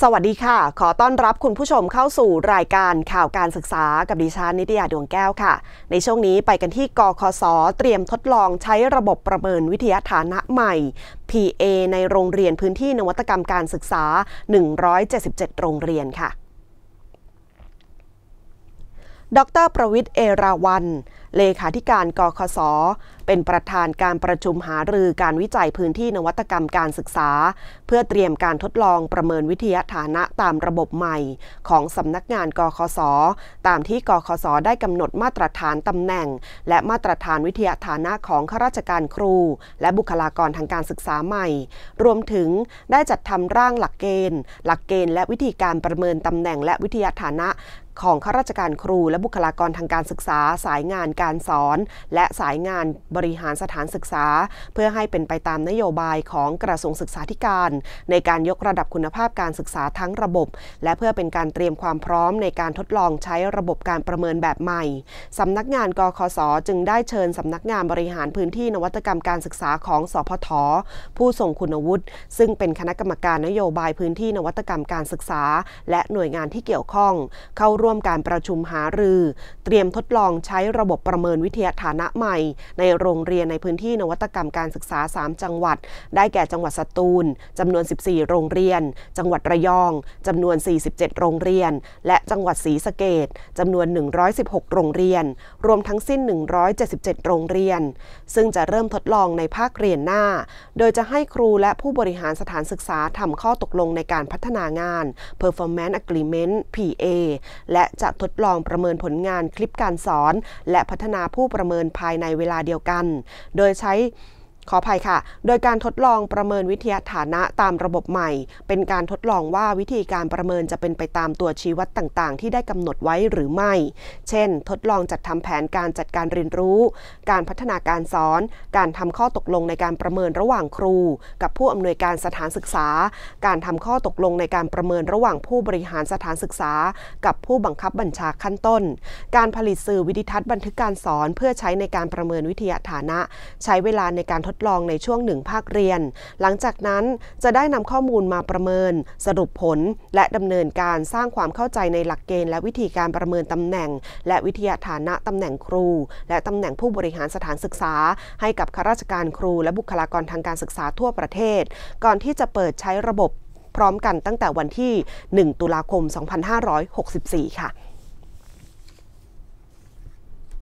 สวัสดีค่ะ ขอต้อนรับคุณผู้ชมเข้าสู่รายการข่าวการศึกษากับดิฉันนิตยาดวงแก้วค่ะ ในช่วงนี้ไปกันที่กคศเตรียมทดลองใช้ระบบประเมินวิทยาฐานะใหม่ PA ในโรงเรียนพื้นที่นวัตกรรมการศึกษา 177 โรงเรียนค่ะดรประวิทย์เอราวันเลขาธิการกคสเป็นประธานการประชุมหารือการวิจัยพื้นที่นวัตกรรมการศึกษา เพื่อเตรียมการทดลองประเมินวิทยาฐานะตามระบบใหม่ ของสำนักงานกคสตามที่กคสได้กำหนดมาตรฐานตำแหน่ง และมาตรฐานวิทยาฐานะของข้าราชการครู และบุคลากรทางการศึกษาใหม่ รวมถึงได้จัดทำร่างหลักเกณฑ์ หลักเกณฑ์และวิธีการประเมินตำแหน่ง และวิทยาฐานะของข้าราชการครูและบุคลากรทางการศึกษา สายงานการสอน และสายงานบริหารสถานศึกษา เพื่อให้เป็นไปตามนโยบายของกระทรวงศึกษาธิการ ในการยกระดับคุณภาพการศึกษาทั้งระบบ และเพื่อเป็นการเตรียมความพร้อมในการทดลองใช้ระบบการประเมินแบบใหม่สำนักงานกคสจึงได้เชิญสำนักงานบริหารพื้นที่นวัตกรรมการศึกษาของ สพทผู้ส่งคุณวุฒิ ซึ่งเป็นคณะกรรมการนโยบายพื้นที่นวัตกรรมการศึกษา และหน่วยงานที่เกี่ยวข้องเข้าร่วมร่วมการประชุมหารือ เตรียมทดลองใช้ระบบประเมินวิทยาฐานะใหม่ ในโรงเรียนในพื้นที่นวัตกรรมการศึกษา 3 จังหวัด ได้แก่จังหวัดสตูลจำนวน 14 โรงเรียน จังหวัดระยองจำนวน 47 โรงเรียน และจังหวัดศรีสะเกดจำนวน 116 โรงเรียน รวมทั้งสิ้น 177 โรงเรียน ซึ่งจะเริ่มทดลองในภาคเรียนหน้า โดยจะให้ครูและผู้บริหารสถานศึกษาทำข้อตกลงในการพัฒนางาน Performance Agreement PA และจะทดลองประเมินผลงานคลิปการสอน และพัฒนาผู้ประเมินภายในเวลาเดียวกัน โดยใช้ขออภัยค่ะ โดยการทดลองประเมินวิทยาฐานะตามระบบใหม่ เป็นการทดลองว่าวิธีการประเมินจะเป็นไปตามตัวชี้วัดต่างๆ ที่ได้กำหนดไว้หรือไม่ เช่น ทดลองจัดทำแผนการจัดการเรียนรู้ การพัฒนาการสอน การทำข้อตกลงในการประเมินระหว่างครู กับผู้อำนวยการสถานศึกษา การทำข้อตกลงในการประเมินระหว่างผู้บริหารสถานศึกษา กับผู้บังคับบัญชาขั้นต้น การผลิตสื่อวิดิทัศน์บันทึกการสอนเพื่อใช้ในการประเมินวิทยาฐานะ ใช้เวลาในการทดลองในช่วงหนึ่งภาคเรียน หลังจากนั้นจะได้นำข้อมูลมาประเมิน สรุปผล และดำเนินการสร้างความเข้าใจในหลักเกณฑ์และวิธีการประเมินตำแหน่ง และวิทยาฐานะตำแหน่งครู และตำแหน่งผู้บริหารสถานศึกษา ให้กับข้าราชการครู และบุคลากรทางการศึกษาทั่วประเทศ ก่อนที่จะเปิดใช้ระบบ พร้อมกันตั้งแต่วันที่ 1 ตุลาคม 2564 ค่ะ